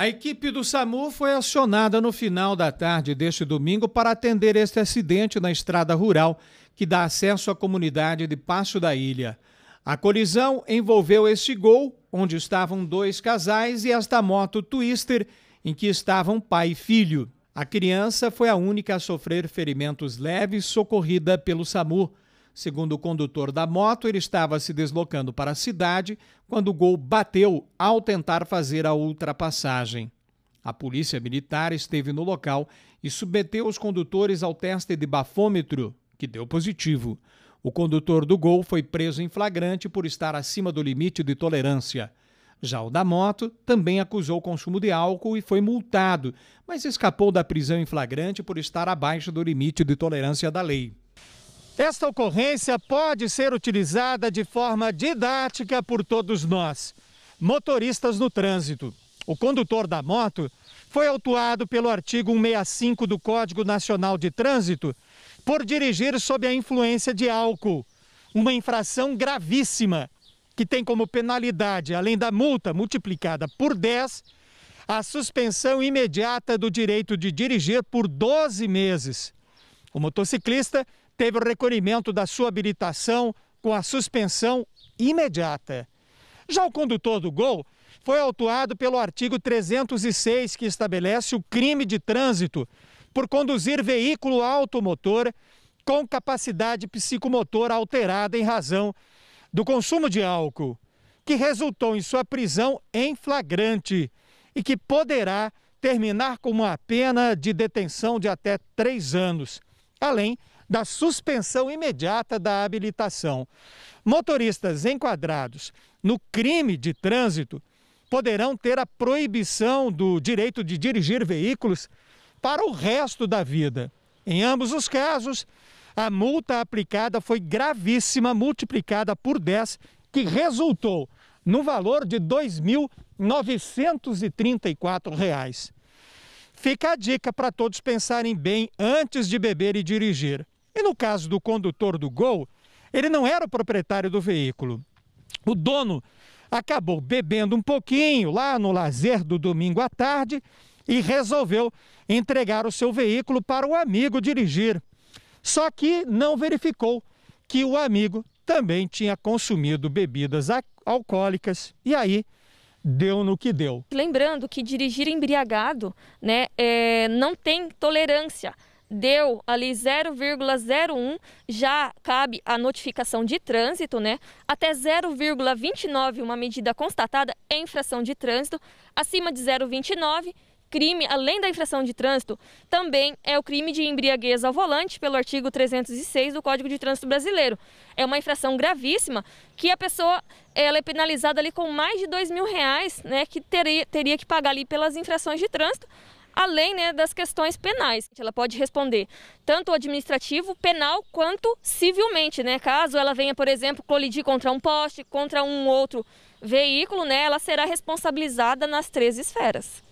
A equipe do SAMU foi acionada no final da tarde deste domingo para atender este acidente na estrada rural que dá acesso à comunidade de Passo da Ilha. A colisão envolveu este gol, onde estavam dois casais, e esta moto Twister, em que estavam pai e filho. A criança foi a única a sofrer ferimentos leves, socorrida pelo SAMU. Segundo o condutor da moto, ele estava se deslocando para a cidade quando o gol bateu ao tentar fazer a ultrapassagem. A polícia militar esteve no local e submeteu os condutores ao teste de bafômetro, que deu positivo. O condutor do gol foi preso em flagrante por estar acima do limite de tolerância. Já o da moto também acusou consumo de álcool e foi multado, mas escapou da prisão em flagrante por estar abaixo do limite de tolerância da lei. Esta ocorrência pode ser utilizada de forma didática por todos nós, motoristas no trânsito. O condutor da moto foi autuado pelo artigo 165 do Código Nacional de Trânsito por dirigir sob a influência de álcool, uma infração gravíssima que tem como penalidade, além da multa multiplicada por 10, a suspensão imediata do direito de dirigir por 12 meses. O motociclista teve o recolhimento da sua habilitação com a suspensão imediata. Já o condutor do Gol foi autuado pelo artigo 306, que estabelece o crime de trânsito por conduzir veículo automotor com capacidade psicomotora alterada em razão do consumo de álcool, que resultou em sua prisão em flagrante e que poderá terminar com uma pena de detenção de até três anos, além da suspensão imediata da habilitação. Motoristas enquadrados no crime de trânsito poderão ter a proibição do direito de dirigir veículos para o resto da vida. Em ambos os casos, a multa aplicada foi gravíssima, multiplicada por 10, que resultou no valor de R$ 2.934. Fica a dica para todos pensarem bem antes de beber e dirigir. E no caso do condutor do Gol, ele não era o proprietário do veículo. O dono acabou bebendo um pouquinho lá no lazer do domingo à tarde e resolveu entregar o seu veículo para o amigo dirigir. Só que não verificou que o amigo também tinha consumido bebidas alcoólicas e aí deu no que deu. Lembrando que dirigir embriagado né, é, não tem tolerância deu ali 0,01 já cabe a notificação de trânsito, né? Até 0,29 uma medida constatada é infração de trânsito, acima de 0,29 crime além da infração de trânsito também é o crime de embriaguez ao volante pelo artigo 306 do Código de Trânsito Brasileiro. É uma infração gravíssima que a pessoa ela é penalizada ali com mais de dois mil reais, né, que teria, teria que pagar ali pelas infrações de trânsito além né, das questões penais. Ela pode responder tanto administrativo, penal, quanto civilmente, né? Caso ela venha, por exemplo, colidir contra um poste, contra um outro veículo, né, ela será responsabilizada nas três esferas.